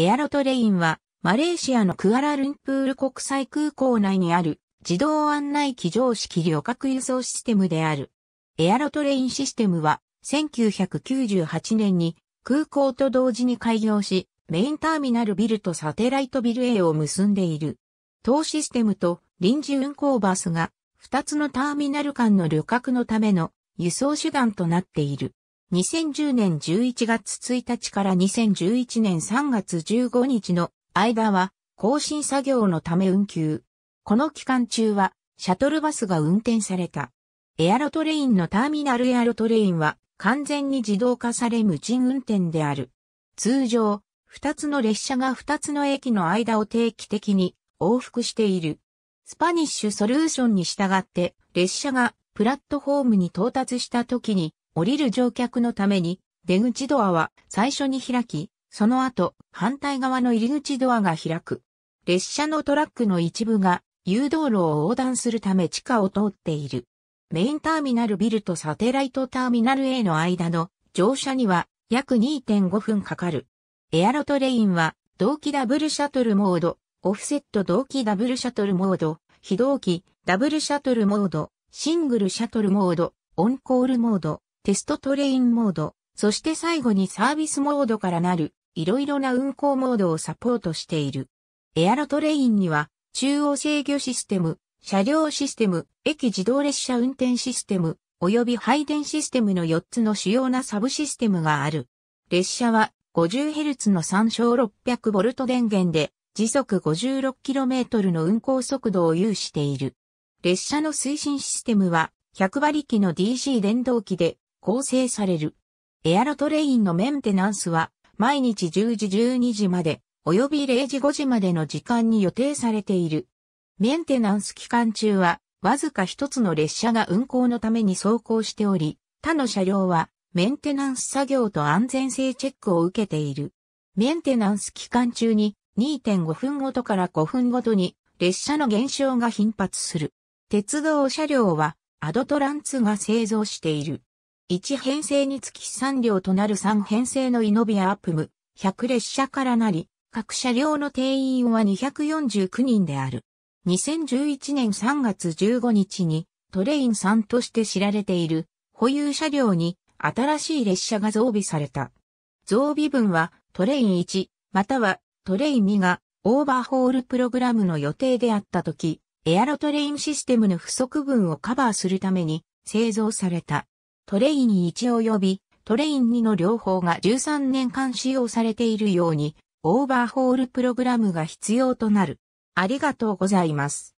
エアロトレインは、マレーシアのクアラルンプール国際空港内にある自動案内機常式旅客輸送システムである。エアロトレインシステムは、1998年に空港と同時に開業し、メインターミナルビルとサテライトビル A を結んでいる。当システムと臨時運行バスが、2つのターミナル間の旅客のための輸送手段となっている。2010年11月1日から2011年3月15日の間は更新作業のため運休。この期間中はシャトルバスが運転された。エアロトレインのターミナルエアロトレインは完全に自動化され無人運転である。通常、2つの列車が2つの駅の間を定期的に往復している。スパニッシュソリューションに従って列車がプラットホームに到達した時に降りる乗客のために、出口ドアは最初に開き、その後、反対側の入り口ドアが開く。列車のトラックの一部が誘導路を横断するため地下を通っている。メインターミナルビルとサテライトターミナル A の間の乗車には約2.5分かかる。エアロトレインは同期ダブルシャトルモード、オフセット同期ダブルシャトルモード、非同期ダブルシャトルモード、シングルシャトルモード、オンコールモード、テストトレインモード、そして最後にサービスモードからなる、いろいろな運行モードをサポートしている。エアロトレインには、中央制御システム、車両システム、駅自動列車運転システム、及び配電システムの4つの主要なサブシステムがある。列車は 50Hz の参照 600V 電源で時速 56km の運行速度を有している。列車の推進システムは100馬力の DC 電動機で構成される。エアロトレインのメンテナンスは、毎日10時12時まで、及び0時5時までの時間に予定されている。メンテナンス期間中は、わずか一つの列車が運行のために走行しており、他の車両はメンテナンス作業と安全性チェックを受けている。メンテナンス期間中に2.5分ごとから5分ごとに列車の減少が頻発する。鉄道車両はアドトランツが製造している。1編成につき3両となる3編成のイノビアアップム、100列車からなり、各車両の定員は249人である。2011年3月15日にトレイン3として知られている保有車両に新しい列車が増備された。増備分はトレイン1またはトレイン2がオーバーホールプログラムの予定であった時、エアロトレインシステムの不足分をカバーするために製造された。トレイン1及びトレイン2の両方が13年間使用されているように、オーバーホールプログラムが必要となる。ありがとうございます。